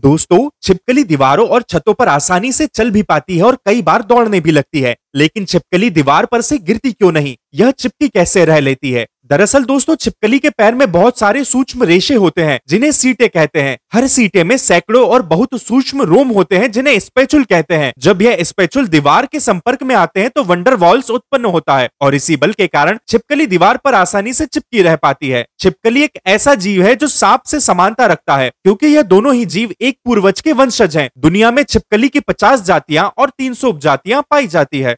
दोस्तों छिपकली दीवारों और छतों पर आसानी से चल भी पाती है और कई बार दौड़ने भी लगती है लेकिन छिपकली दीवार पर से गिरती क्यों नहीं यह चिपकी कैसे रह लेती है दरअसल दोस्तों छिपकली के पैर में बहुत सारे सूक्ष्म रेशे होते हैं जिन्हें सीटे कहते हैं हर सीटे में सैकड़ों और बहुत सूक्ष्म रोम होते हैं जिन्हें स्पेचुल कहते हैं जब यह स्पेचुल दीवार के संपर्क में आते हैं तो वंडर वॉल्स उत्पन्न होता है और इसी बल के कारण छिपकली दीवार पर आसानी से चिपकी रह पाती है छिपकली एक ऐसा जीव है जो सांप से समानता रखता है क्योंकि यह दोनों ही जीव एक पूर्वज के वंशज हैं। दुनिया में छिपकली की 50 जातियां और 300 सौ उपजातियां पाई जाती है